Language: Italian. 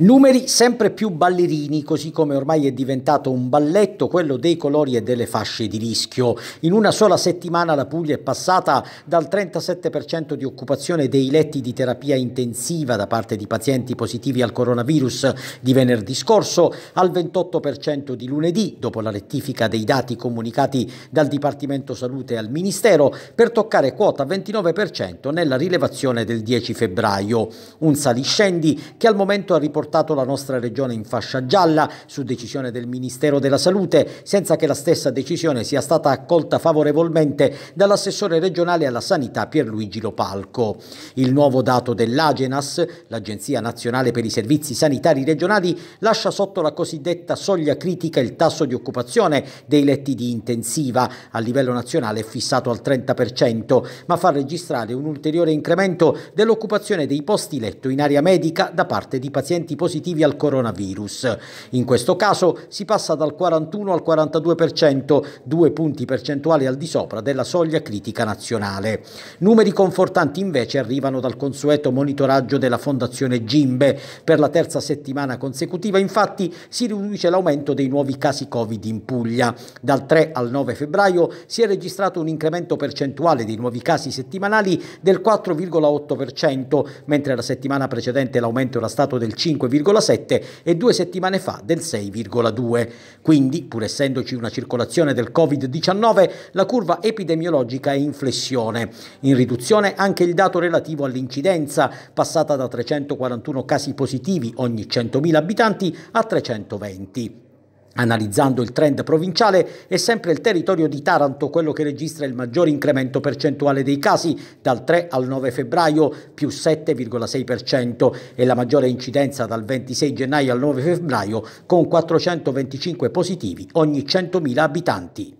Numeri sempre più ballerini, così come ormai è diventato un balletto quello dei colori e delle fasce di rischio. In una sola settimana la Puglia è passata dal 37% di occupazione dei letti di terapia intensiva da parte di pazienti positivi al coronavirus di venerdì scorso al 28% di lunedì, dopo la rettifica dei dati comunicati dal Dipartimento Salute al Ministero, per toccare quota 29% nella rilevazione del 10 febbraio. Un saliscendi che al momento ha riportato portato la nostra regione in fascia gialla su decisione del Ministero della Salute, senza che la stessa decisione sia stata accolta favorevolmente dall'assessore regionale alla sanità Pierluigi Lopalco. Il nuovo dato dell'Agenas, l'Agenzia Nazionale per i Servizi Sanitari Regionali, lascia sotto la cosiddetta soglia critica il tasso di occupazione dei letti di intensiva a livello nazionale è fissato al 30%, ma fa registrare un ulteriore incremento dell'occupazione dei posti letto in area medica da parte di pazienti positivi al coronavirus. In questo caso si passa dal 41 al 42%, due punti percentuali al di sopra della soglia critica nazionale. Numeri confortanti invece arrivano dal consueto monitoraggio della Fondazione Gimbe. Per la terza settimana consecutiva infatti si riduce l'aumento dei nuovi casi Covid in Puglia. Dal 3 al 9 febbraio si è registrato un incremento percentuale dei nuovi casi settimanali del 4,8%, mentre la settimana precedente l'aumento era stato del 5%. 5,7 e due settimane fa del 6,2. Quindi, pur essendoci una circolazione del Covid-19, la curva epidemiologica è in flessione. In riduzione anche il dato relativo all'incidenza, passata da 341 casi positivi ogni 100.000 abitanti a 320. Analizzando il trend provinciale, è sempre il territorio di Taranto quello che registra il maggior incremento percentuale dei casi, dal 3 al 9 febbraio più 7,6% e la maggiore incidenza dal 26 gennaio al 9 febbraio con 425 positivi ogni 100.000 abitanti.